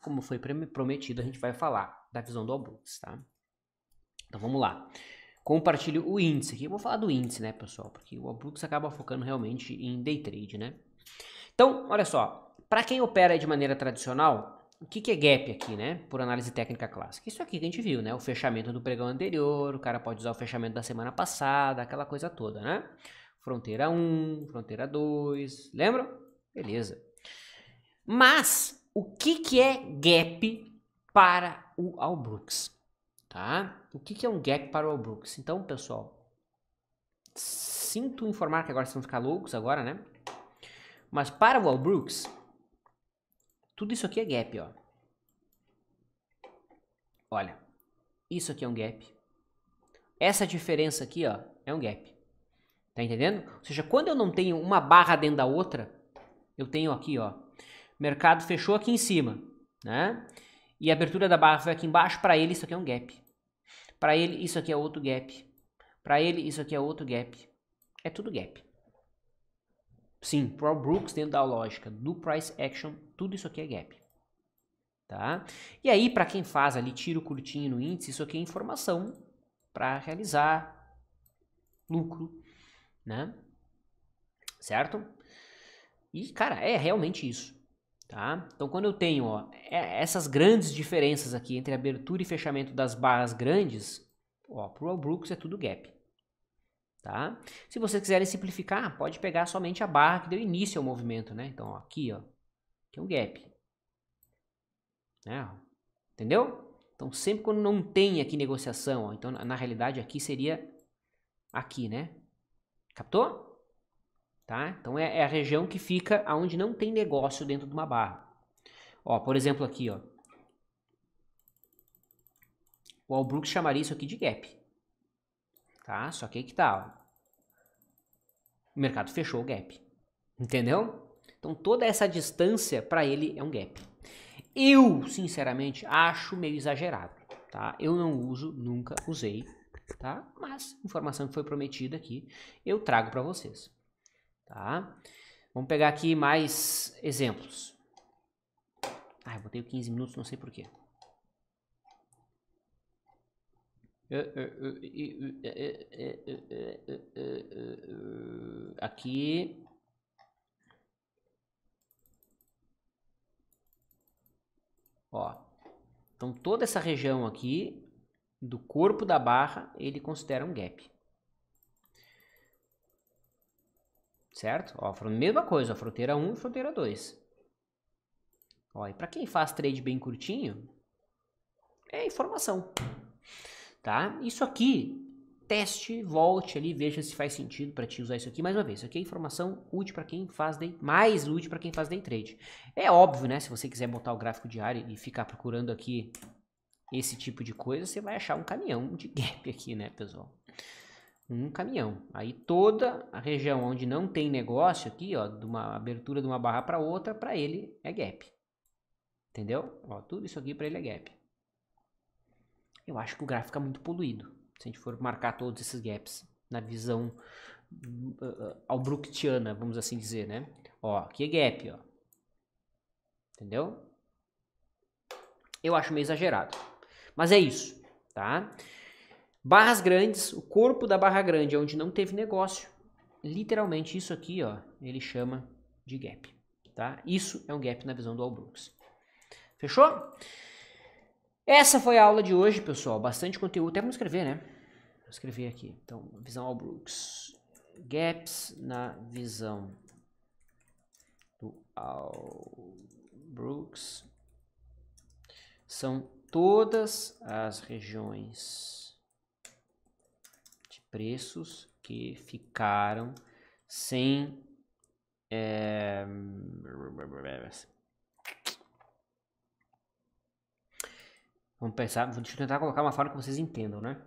como foi prometido, a gente vai falar da visão do All Brooks, tá? Então vamos lá. Compartilho o índice aqui. Eu vou falar do índice, né, pessoal? Porque o All Brooks acaba focando realmente em day trade, né? Então, olha só. Para quem opera de maneira tradicional, o que, que é gap aqui, né? Por análise técnica clássica. Isso aqui que a gente viu, né? O fechamento do pregão anterior, o cara pode usar o fechamento da semana passada, aquela coisa toda, né? Fronteira 1, fronteira 2, lembra Beleza. Mas o que, que é gap para o Al Brooks, tá? O que, que é um gap para o Al Brooks? Então, pessoal, sinto informar que agora vocês vão ficar loucos agora, né? Mas para o Al Brooks, tudo isso aqui é gap, ó. Olha, isso aqui é um gap. Essa diferença aqui, ó, é um gap. Tá entendendo? Ou seja, quando eu não tenho uma barra dentro da outra, eu tenho aqui, ó, mercado fechou aqui em cima, né? E a abertura da barra foi aqui embaixo, para ele isso aqui é um gap. Para ele isso aqui é outro gap. Para ele isso aqui é outro gap. É tudo gap. Sim, para o Brooks dentro da lógica do price action, tudo isso aqui é gap. Tá? E aí para quem faz ali tiro curtinho no índice, isso aqui é informação para realizar lucro, né? Certo? E cara, é realmente isso. Tá? Então, quando eu tenho ó, é, essas grandes diferenças aqui entre abertura e fechamento das barras grandes, para o Brooks é tudo gap. Tá? Se vocês quiserem simplificar, pode pegar somente a barra que deu início ao movimento. Né? Então, ó, aqui, ó, aqui é um gap. Né? Entendeu? Então, sempre quando não tem aqui negociação, ó, então na, na realidade aqui seria aqui, né? Captou? Tá? Então é, é, a região que fica onde não tem negócio dentro de uma barra. Ó, por exemplo, aqui, ó. O Albrook chamaria isso aqui de gap. Tá? Só que aí que tá. Ó. O mercado fechou o gap. Entendeu? Então toda essa distância para ele é um gap. Eu, sinceramente, acho meio exagerado. Tá? Eu não uso, nunca usei, tá? Mas informação que foi prometida aqui, eu trago para vocês. Tá? Vamos pegar aqui mais exemplos. Ah, eu botei 15 minutos, não sei porquê. Aqui. Ó. Então toda essa região aqui do corpo da barra, ele considera um gap. certo? Ó, mesma coisa, ó, fronteira 1 e fronteira 2. Ó, e para quem faz trade bem curtinho, é informação, tá? Isso aqui, teste, volte ali, veja se faz sentido para te usar isso aqui mais uma vez. Isso aqui é informação útil para quem faz day, mais útil para quem faz day trade. É óbvio, né? Se você quiser botar o gráfico diário e ficar procurando aqui esse tipo de coisa, você vai achar um caminhão de gap aqui, né, pessoal? um caminhão. Aí toda a região onde não tem negócio aqui, ó, de uma abertura de uma barra para outra, para ele é gap. Entendeu? Ó, tudo isso aqui para ele é gap. Eu acho que o gráfico fica é muito poluído se a gente for marcar todos esses gaps na visão uh, uh vamos assim dizer, né? Ó, aqui é gap, ó. Entendeu? Eu acho meio exagerado. Mas é isso, tá? Barras grandes, o corpo da barra grande é onde não teve negócio. Literalmente isso aqui, ó, ele chama de gap, tá? Isso é um gap na visão do Albrooks. Brooks. Fechou? Essa foi a aula de hoje, pessoal. Bastante conteúdo. Até vamos escrever, né? Vou escrever aqui. Então, visão Albrooks. Brooks. Gaps na visão do Albrooks. Brooks são todas as regiões preços que ficaram sem. É, Vamos pensar, vou tentar colocar uma forma que vocês entendam, né?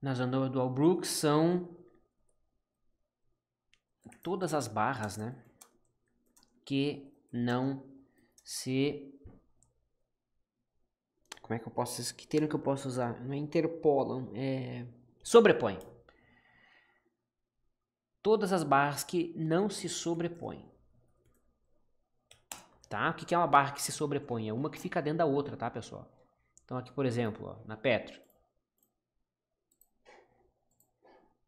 Nas andoras do Albrook são todas as barras, né? Que não se... Como é que eu posso... Que termo que eu posso usar? Não é interpolam, é... Sobrepõe todas as barras que não se sobrepõem. Tá? O que é uma barra que se sobrepõe? É uma que fica dentro da outra, tá, pessoal? Então aqui, por exemplo, ó, na Petro.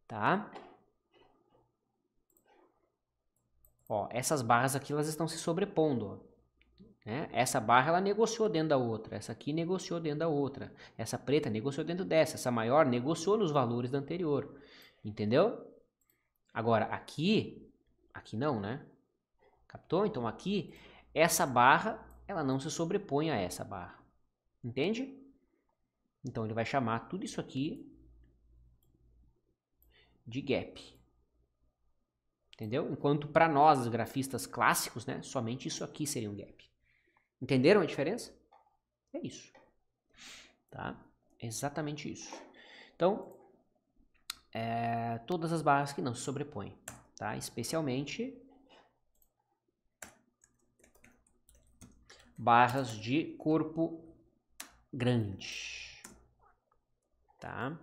Tá? Ó, essas barras aqui, elas estão se sobrepondo, ó. Né? Essa barra ela negociou dentro da outra, essa aqui negociou dentro da outra, essa preta negociou dentro dessa, essa maior negociou nos valores da anterior, entendeu? Agora, aqui, aqui não, né? Captou? Então aqui, essa barra, ela não se sobrepõe a essa barra. Entende? Então ele vai chamar tudo isso aqui de gap. Entendeu? Enquanto para nós, grafistas clássicos, né, somente isso aqui seria um gap. Entenderam a diferença? É isso. Tá? É exatamente isso. Então, é, todas as barras que não se sobrepõem, tá? Especialmente barras de corpo grande, tá?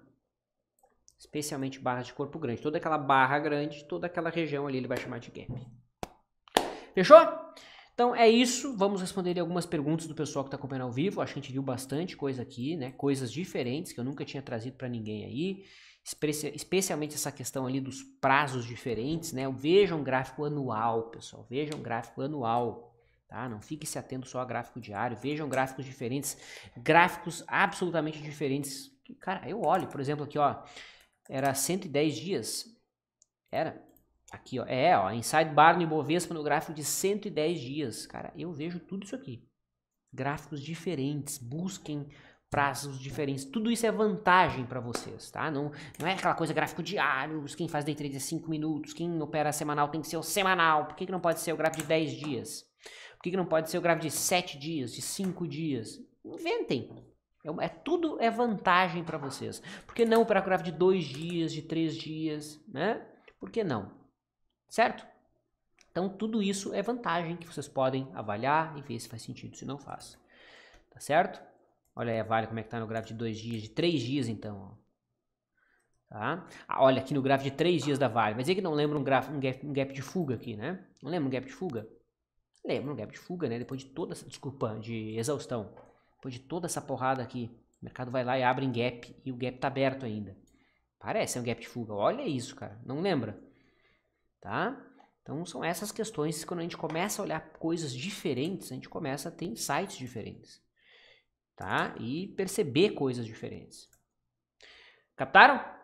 Especialmente barras de corpo grande. Toda aquela barra grande, toda aquela região ali ele vai chamar de gap. Fechou? Então é isso, vamos responder algumas perguntas do pessoal que está acompanhando ao vivo. Acho que a gente viu bastante coisa aqui, né? Coisas diferentes que eu nunca tinha trazido para ninguém aí especialmente essa questão ali dos prazos diferentes, né? Veja um gráfico anual, pessoal, veja um gráfico anual, tá? Não fique se atendo só a gráfico diário, vejam gráficos diferentes, gráficos absolutamente diferentes. Cara, eu olho, por exemplo, aqui, ó, era 110 dias, era, aqui, ó, é, ó, Inside Barney Bovespa no gráfico de 110 dias, cara, eu vejo tudo isso aqui, gráficos diferentes, busquem prazos diferentes. Tudo isso é vantagem para vocês, tá? Não, não é aquela coisa gráfico diário, ah, quem faz day trade é 5 minutos, quem opera semanal tem que ser o semanal. Por que, que não pode ser o gráfico de 10 dias? Por que, que não pode ser o gráfico de 7 dias, de 5 dias? Inventem. É, é tudo é vantagem para vocês. Por que não operar o gráfico de 2 dias, de 3 dias, né? Por que não? Certo? Então tudo isso é vantagem que vocês podem avaliar e ver se faz sentido, se não faz. Tá certo? Olha aí a Vale como é que tá no gráfico de dois dias, de três dias então, ó. Tá? Ah, olha aqui no gráfico de três dias da Vale. Mas é que não lembra um, gráfico, um, gap, um gap de fuga aqui, né? Não lembra um gap de fuga? Lembra um gap de fuga, né? Depois de toda essa, desculpa, de exaustão. Depois de toda essa porrada aqui, o mercado vai lá e abre em gap e o gap tá aberto ainda. Parece é um gap de fuga. Olha isso, cara. Não lembra? Tá? Então são essas questões que quando a gente começa a olhar coisas diferentes, a gente começa a ter insights diferentes tá? E perceber coisas diferentes. Captaram?